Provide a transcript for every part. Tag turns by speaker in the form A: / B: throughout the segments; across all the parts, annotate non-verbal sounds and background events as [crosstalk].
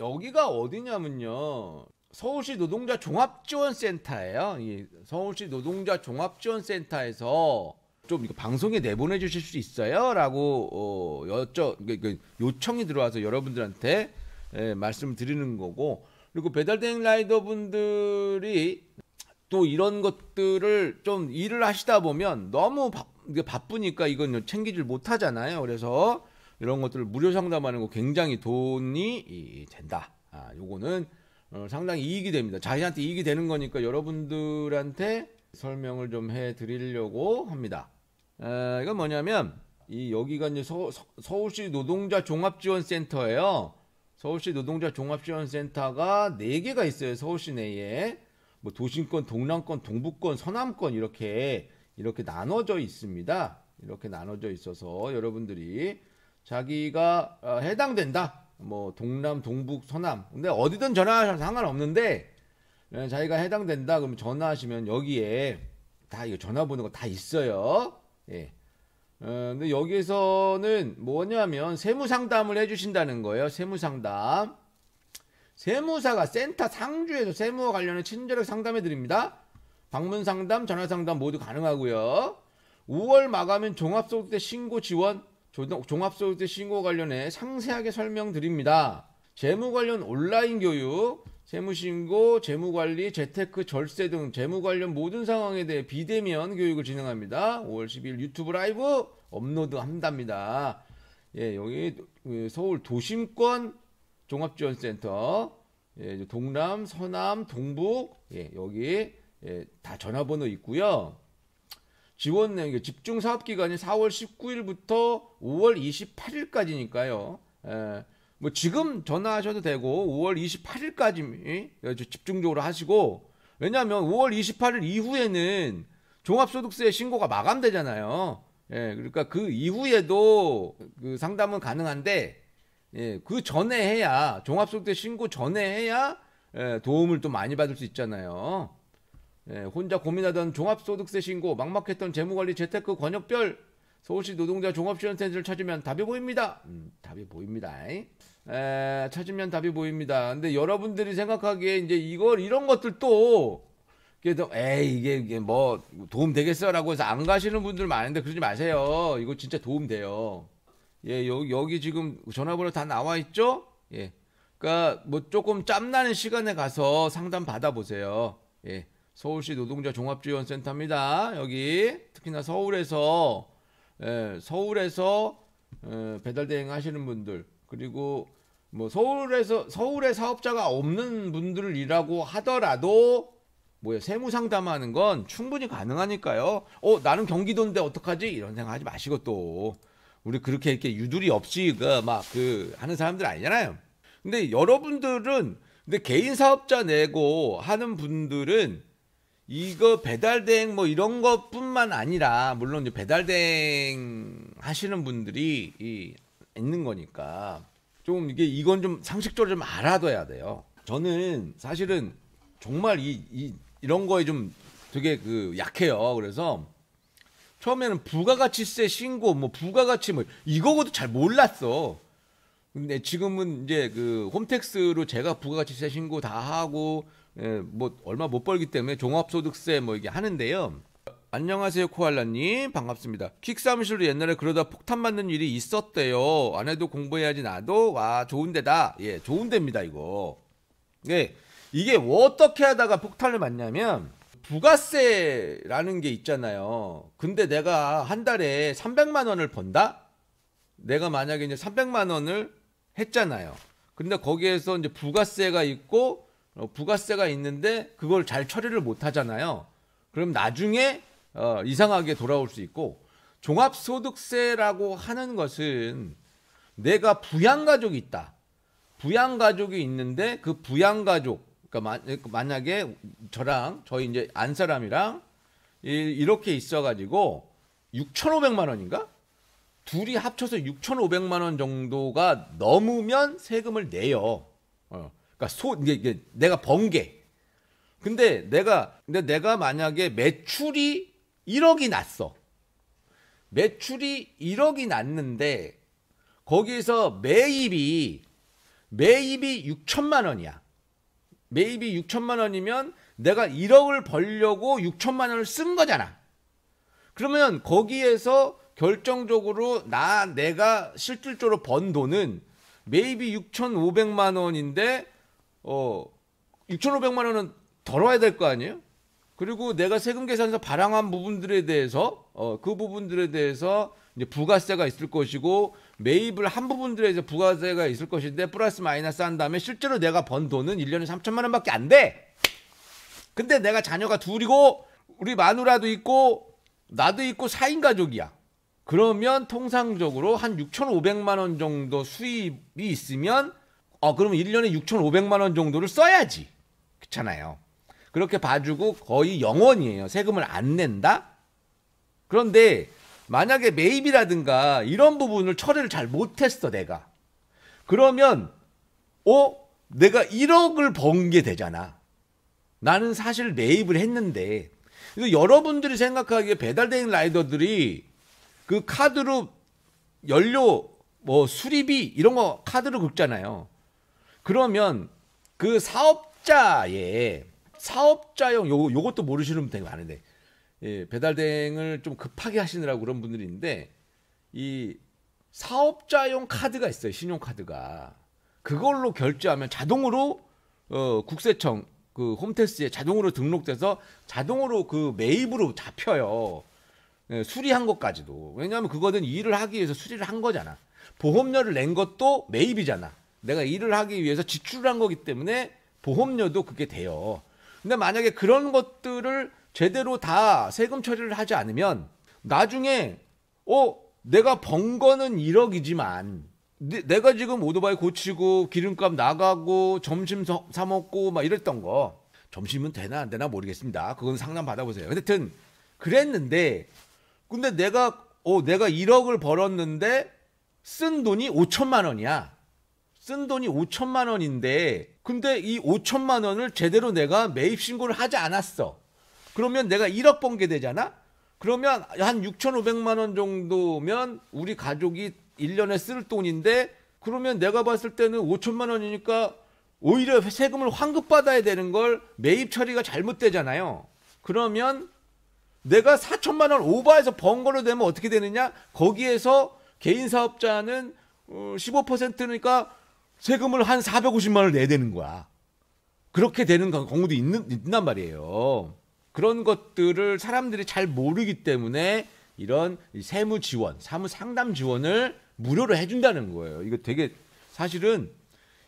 A: 여기가 어디냐면요. 서울시 노동자 종합지원센터예요. 서울시 노동자 종합지원센터에서 좀 이거 방송에 내보내 주실 수 있어요? 라고 어, 여쭤 요청이 들어와서 여러분들한테 예, 말씀드리는 거고 그리고 배달대행 라이더 분들이 또 이런 것들을 좀 일을 하시다 보면 너무 바, 바쁘니까 이건 챙기질 못하잖아요. 그래서 이런 것들을 무료 상담하는 거 굉장히 돈이 된다. 아, 요거는 어, 상당히 이익이 됩니다. 자기한테 이익이 되는 거니까 여러분들한테 설명을 좀 해드리려고 합니다. 에, 이건 뭐냐면 이 여기가 이제 서, 서 울시 노동자 종합지원센터예요. 서울시 노동자 종합지원센터가 4개가 있어요. 서울시 내에 뭐 도심권, 동남권, 동북권, 서남권 이렇게 이렇게 나눠져 있습니다. 이렇게 나눠져 있어서 여러분들이 자기가 어, 해당된다. 뭐 동남, 동북, 서남. 근데 어디든 전화하셔도 상관없는데 네, 자기가 해당된다. 그러면 전화하시면 여기에 다 이거 전화번호가 다 있어요. 예. 어, 근데 여기에서는 뭐냐면 세무 상담을 해주신다는 거예요. 세무 상담. 세무사가 센터 상주에서 세무와 관련해 친절하게 상담해 드립니다. 방문 상담, 전화 상담 모두 가능하고요. 5월 마감인 종합소득세 신고 지원 종합소득세 신고 관련해 상세하게 설명드립니다. 재무 관련 온라인 교육, 재무신고 재무관리, 재테크, 절세 등 재무 관련 모든 상황에 대해 비대면 교육을 진행합니다. 5월 12일 유튜브 라이브 업로드 한답니다. 예, 여기 그 서울 도심권 종합지원센터, 예, 동남, 서남, 동북, 예, 여기 예, 다 전화번호 있고요. 지원 내용 집중 사업 기간이 4월 19일부터 5월 28일까지니까요. 에, 예. 뭐 지금 전화하셔도 되고 5월 28일까지 집중적으로 하시고 왜냐하면 5월 28일 이후에는 종합소득세 신고가 마감되잖아요. 예, 그러니까 그 이후에도 그 상담은 가능한데 예, 그 전에 해야 종합소득세 신고 전에 해야 예, 도움을 또 많이 받을 수 있잖아요. 예, 혼자 고민하던 종합소득세 신고, 막막했던 재무관리 재테크 권역별 서울시 노동자 종합지원센터를 찾으면 답이 보입니다. 음, 답이 보입니다. 에, 찾으면 답이 보입니다. 근데 여러분들이 생각하기에 이제 이걸 이런 것들 또 그래도 에이 이게, 이게 뭐 도움 되겠어라고 해서 안 가시는 분들 많은데 그러지 마세요. 이거 진짜 도움 돼요. 예, 여, 여기 지금 전화번호 다 나와 있죠? 예. 그니까뭐 조금 짬나는 시간에 가서 상담 받아 보세요. 예. 서울시 노동자 종합지원센터입니다. 여기 특히나 서울에서 에, 예, 서울에서 에, 예, 배달 대행 하시는 분들 그리고 뭐 서울에서 서울에 사업자가 없는 분들이라고 하더라도 뭐야 세무 상담하는 건 충분히 가능하니까요. 어 나는 경기도인데 어떡하지 이런 생각하지 마시고 또 우리 그렇게 이렇게 유두리 없이 그막그 그 하는 사람들 아니잖아요. 근데 여러분들은 근데 개인 사업자 내고 하는 분들은 이거 배달 대행 뭐 이런 것뿐만 아니라 물론 이제 배달 대행 하시는 분들이 이, 있는 거니까 좀 이게 이건 좀 상식적으로 좀 알아둬야 돼요. 저는 사실은 정말 이, 이 이런 거에 좀 되게 그 약해요. 그래서 처음에는 부가가치세 신고 뭐 부가가치 뭐 이거고도 잘 몰랐어. 근데 지금은 이제 그 홈택스로 제가 부가가치세 신고 다 하고 예, 뭐 얼마 못 벌기 때문에 종합소득세 뭐 이게 하는데요. 안녕하세요 코알라님 반갑습니다. 퀵사무실로 옛날에 그러다 폭탄 맞는 일이 있었대요. 안 해도 공부해야지 나도 와 좋은데다. 예 좋은데입니다 이거. 예 이게 어떻게 하다가 폭탄을 맞냐면 부가세라는 게 있잖아요. 근데 내가 한 달에 300만 원을 번다. 내가 만약에 이제 300만 원을 했잖아요. 근데 거기에서 이제 부가세가 있고 어, 부가세가 있는데 그걸 잘 처리를 못 하잖아요. 그럼 나중에 어, 이상하게 돌아올 수 있고 종합소득세라고 하는 것은 내가 부양가족이 있다. 부양가족이 있는데 그 부양가족 그러니까 그 만약에 저랑 저희 이제 안 사람이랑 이렇게 있어가지고 6,500만 원인가? 둘이 합쳐서 6,500만 원 정도가 넘으면 세금을 내요. 어. 그러니까 소 이게, 이게 내가 번 게. 근데 내가 근데 내가 만약에 매출이 1억이 났어. 매출이 1억이 났는데 거기에서 매입이 매입이 6천만 원이야. 매입이 6천만 원이면 내가 1억을 벌려고 6천만 원을 쓴 거잖아. 그러면 거기에서 결정적으로 나 내가 실질적으로 번 돈은 메이비 6,500만 원인데 어 6,500만 원은 덜어야 될 거 아니에요? 그리고 내가 세금 계산에서 발행한 부분들에 대해서 어, 그 부분들에 대해서 이제 부가세가 있을 것이고 매입을 한 부분들에 대해서 부가세가 있을 것인데 플러스 마이너스 한 다음에 실제로 내가 번 돈은 1년에 3천만 원밖에 안 돼. 근데 내가 자녀가 둘이고 우리 마누라도 있고 나도 있고 4인 가족이야. 그러면 통상적으로 한 6,500만 원 정도 수입이 있으면 어 그러면 1년에 6,500만 원 정도를 써야지. 그렇잖아요. 그렇게 봐주고 거의 영원이에요. 세금을 안 낸다? 그런데 만약에 매입이라든가 이런 부분을 처리를 잘 못했어 내가. 그러면 어? 내가 1억을 번 게 되잖아. 나는 사실 매입을 했는데 여러분들이 생각하기에 배달대행 라이더들이 그 카드로 연료 뭐 수리비 이런 거 카드로 긁잖아요. 그러면 그 사업자의 사업자용 요 요것도 모르시는 분 되게 많은데 예, 배달 대행을 좀 급하게 하시느라고 그런 분들이 있는데 이 사업자용 카드가 있어요. 신용카드가. 그걸로 결제하면 자동으로 어, 국세청 그 홈테스에 자동으로 등록돼서 자동으로 그 매입으로 잡혀요. 예, 수리한 것까지도 왜냐하면 그거는 일을 하기 위해서 수리를 한 거잖아 보험료를 낸 것도 매입이잖아 내가 일을 하기 위해서 지출을 한 거기 때문에 보험료도 그게 돼요 근데 만약에 그런 것들을 제대로 다 세금 처리를 하지 않으면 나중에 어 내가 번 거는 1억이지만 내, 가 지금 오토바이 고치고 기름값 나가고 점심 사 먹고 막 이랬던 거 점심은 되나 안 되나 모르겠습니다. 그건 상담 받아보세요. 하여튼 그랬는데 근데 내가 어 내가 1억을 벌었는데 쓴 돈이 5천만 원이야. 쓴 돈이 5천만 원인데 근데 이 5천만 원을 제대로 내가 매입 신고를 하지 않았어. 그러면 내가 1억 번 게 되잖아. 그러면 한 6,500만 원 정도면 우리 가족이 1년에 쓸 돈인데 그러면 내가 봤을 때는 5천만 원이니까 오히려 세금을 환급 받아야 되는 걸 매입 처리가 잘못되잖아요. 그러면 내가 4천만 원 오버해서 번 걸로 되면 어떻게 되느냐? 거기에서 개인 사업자는 15%니까 어, 세금을 한 450만 원을 내야 되는 거야. 그렇게 되는 경우도 있는, 있단 말이에요. 그런 것들을 사람들이 잘 모르기 때문에 이런 세무 지원, 사무 상담 지원을 무료로 해준다는 거예요. 이거 되게 사실은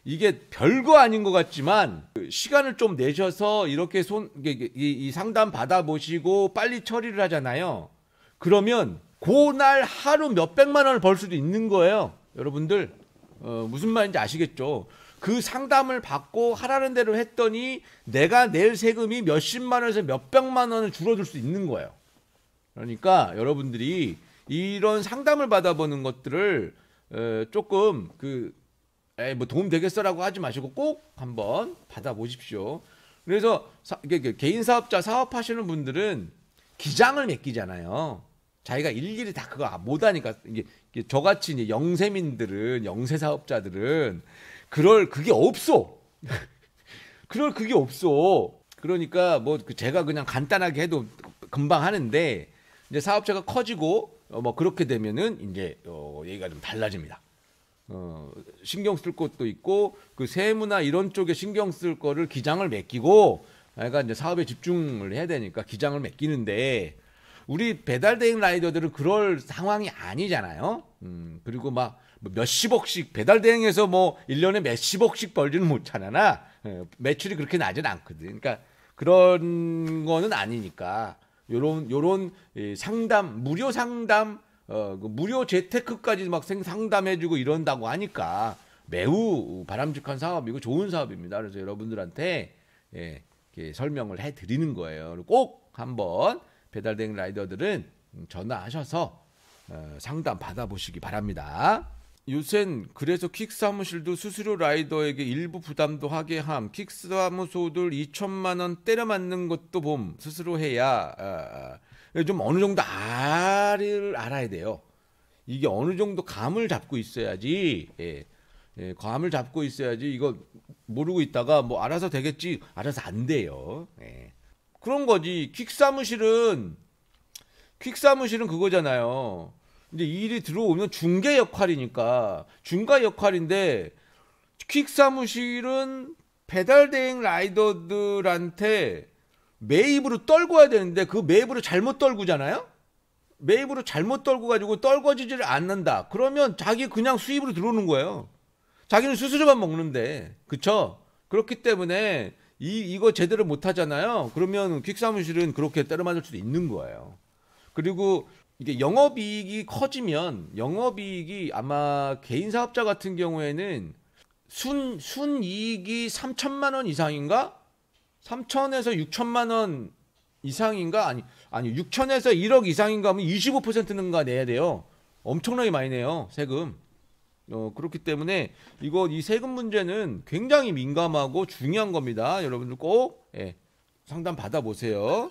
A: 이게 별거 아닌 것 같지만 그 시간을 좀 내셔서 이렇게 손, 이, 이, 이 상담 받아보시고 빨리 처리를 하잖아요. 그러면 그날 하루 몇백만 원을 벌 수도 있는 거예요. 여러분들 어, 무슨 말인지 아시겠죠? 그 상담을 받고 하라는 대로 했더니 내가 낼 세금이 몇십만 원에서 몇백만 원을 줄어들 수 있는 거예요. 그러니까 여러분들이 이런 상담을 받아보는 것들을 조금 그 에이 뭐 도움 되겠어라고 하지 마시고 꼭 한번 받아보십시오. 그래서 사, 그 개인 사업자 사업하시는 분들은 기장을 맡기잖아요. 자기가 일일이 다 그거 아, 못하니까 이게, 이게 저같이 이제 영세민들은 영세 사업자들은 그럴 그게 없어. [laughs] 그럴 그게 없어. 그러니까 뭐 그 제가 그냥 간단하게 해도 금방 하는데 이제 사업체가 커지고 어뭐 그렇게 되면은 이제 어 얘기가 좀 달라집니다. 어, 신경 쓸 것도 있고 그 세무나 이런 쪽에 신경 쓸 거를 기장을 맡기고 그러니까 이제 사업에 집중을 해야 되니까 기장을 맡기는데 우리 배달 대행 라이더들은 그럴 상황이 아니잖아요. 음, 그리고 막 몇십억씩 배달 대행에서 뭐 1년에 몇십억씩 벌지는 못하나 예, 매출이 그렇게 나진 않거든. 그러니까 그런 거는 아니니까 요런 요런 상담 무료 상담 어, 그 무료 재테크까지 막 상담해주고 이런다고 하니까 매우 바람직한 사업이고 좋은 사업입니다. 그래서 여러분들한테 예, 이렇게 설명을 해드리는 거예요. 꼭 한번 배달된 라이더들은 전화하셔서 어, 상담 받아보시기 바랍니다. 요샌 그래서 킥 사무실도 수수료 라이더에게 일부 부담도 하게 함. 킥 사무소들 2천만 원 때려 맞는 것도 봄 스스로 해야 어, 예, 좀 어느 정도 알을 알아야 돼요. 이게 어느 정도 감을 잡고 있어야지. 예. 예, 감을 잡고 있어야지 이거 모르고 있다가 뭐 알아서 되겠지 알아서 안 돼요. 예. 그런 거지. 퀵 사무실은 퀵 사무실은 그거잖아요. 근데 일이 들어오면 중개 역할이니까 중간 역할인데 퀵 사무실은 배달 대행 라이더들한테 매입으로 떨궈야 되는데 그 매입으로 잘못 떨구잖아요. 매입으로 잘못 떨고 가지고 떨궈지지를 않는다. 그러면 자기 그냥 수입으로 들어오는 거예요. 자기는 수수료만 먹는데. 그렇죠 그렇기 때문에 이, 이거 제대로 못 하잖아요. 그러면 퀵사무실은 그렇게 때려맞을 수도 있는 거예요. 그리고 이게 영업이익이 커지면 영업이익이 아마 개인 사업자 같은 경우에는 순, 순이익이 3천만 원 이상인가? 3천에서 6천만 원 이상인가 아니 아니 6천에서 1억 이상인가 하면 25%는가 내야 돼요. 엄청나게 많이 내요 세금. 어, 그렇기 때문에 이거 이 세금 문제는 굉장히 민감하고 중요한 겁니다. 여러분들 꼭 예, 상담 받아보세요.